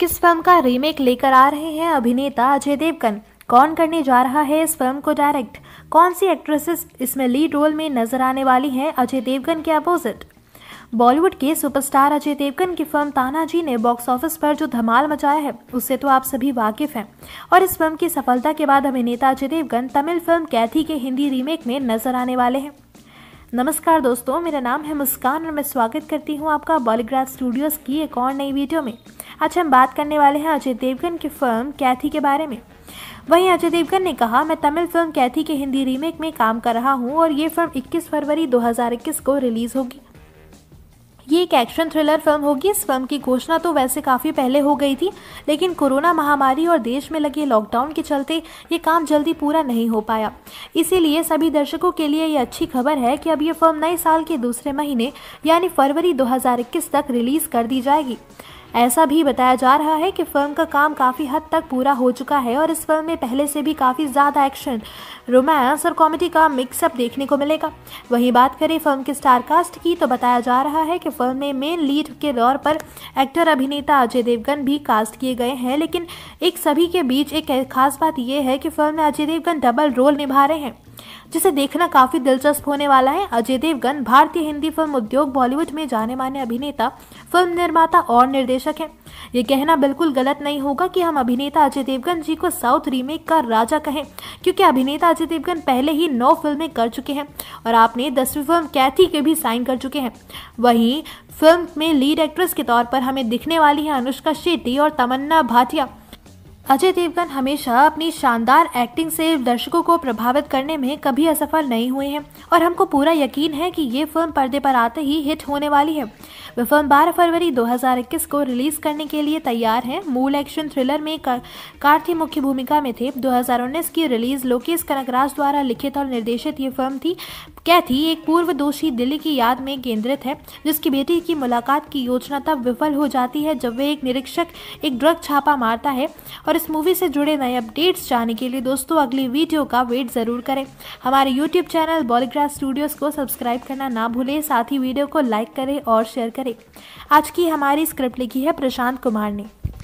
किस फिल्म का रीमेक लेकर आ रहे हैं अभिनेता अजय देवगन कौन करने जा रहा है इस फिल्म को डायरेक्ट कौन सी एक्ट्रेसेस इसमें लीड रोल में नजर आने वाली हैं अजय देवगन के अपोजिट बॉलीवुड के सुपरस्टार अजय देवगन की फिल्म तानाजी ने बॉक्स ऑफिस पर जो धमाल मचाया है उससे तो आप सभी वाकिफ हैं और इस फिल्म की सफलता के बाद अभिनेता अजय देवगन तमिल फिल्म कैथी के हिंदी रीमेक में नजर आने वाले हैं नमस्कार दोस्तों मेरा नाम है मुस्कान और मैं स्वागत करती हूँ आपका बॉलीग्राफ स्टूडियोज़ की एक और नई वीडियो में आज हम बात करने वाले हैं अजय देवगन की फिल्म कैथी के बारे में वहीं अजय देवगन ने कहा मैं तमिल फिल्म कैथी के हिंदी रीमेक में काम कर रहा हूँ और ये फिल्म 21 फरवरी 2021 को रिलीज़ होगी ये एक एक्शन थ्रिलर फिल्म होगी इस फिल्म की घोषणा तो वैसे काफ़ी पहले हो गई थी लेकिन कोरोना महामारी और देश में लगे लॉकडाउन के चलते ये काम जल्दी पूरा नहीं हो पाया इसीलिए सभी दर्शकों के लिए ये अच्छी खबर है कि अब ये फिल्म नए साल के दूसरे महीने यानी फरवरी 2021 तक रिलीज़ कर दी जाएगी ऐसा भी बताया जा रहा है कि फिल्म का काम काफ़ी हद तक पूरा हो चुका है और इस फिल्म में पहले से भी काफ़ी ज़्यादा एक्शन रोमांस और कॉमेडी का मिक्सअप देखने को मिलेगा वहीं बात करें फिल्म के स्टारकास्ट की तो बताया जा रहा है कि फिल्म में मेन लीड के तौर पर एक्टर अभिनेता अजय देवगन भी कास्ट किए गए हैं लेकिन एक सभी के बीच एक खास बात यह है कि फिल्म में अजय देवगन डबल रोल निभा रहे हैं जिसे देखना काफी दिलचस्प होने वाला है अजय देवगन भारतीय हिंदी फिल्म उद्योग बॉलीवुड में जाने माने अभिनेता फिल्म निर्माता और निर्देशक हैं ये कहना बिल्कुल गलत नहीं होगा कि हम अभिनेता अजय देवगन जी को साउथ रीमेक का राजा कहें क्योंकि अभिनेता अजय देवगन पहले ही नौ फिल्में कर चुके हैं और आपने दसवीं फिल्म कैथी के भी साइन कर चुके हैं वहीं फिल्म में लीड एक्ट्रेस के तौर पर हमें दिखने वाली हैं अनुष्का शेट्टी और तमन्ना भाटिया अजय देवगन हमेशा अपनी शानदार एक्टिंग से दर्शकों को प्रभावित करने में कभी असफल नहीं हुए हैं और हमको पूरा यकीन है कि ये फिल्म पर्दे पर आते ही हिट होने वाली है वे फिल्म 12 फरवरी 2021 को रिलीज करने के लिए तैयार है मूल एक्शन थ्रिलर में कार्थी मुख्य भूमिका में थे 2019 की रिलीज लोकेश कनकराज द्वारा लिखित और निर्देशित ये फिल्म थी कैथी एक पूर्व दोषी दिल्ली की याद में केंद्रित है जिसकी बेटी की मुलाकात की योजना तब विफल हो जाती है जब वे एक निरीक्षक एक ड्रग छापा मारता है और और इस मूवी से जुड़े नए अपडेट्स जानने के लिए दोस्तों अगली वीडियो का वेट ज़रूर करें हमारे यूट्यूब चैनल बॉलीग्राफ स्टूडियोज़ को सब्सक्राइब करना ना भूलें साथ ही वीडियो को लाइक करें और शेयर करें आज की हमारी स्क्रिप्ट लिखी है प्रशांत कुमार ने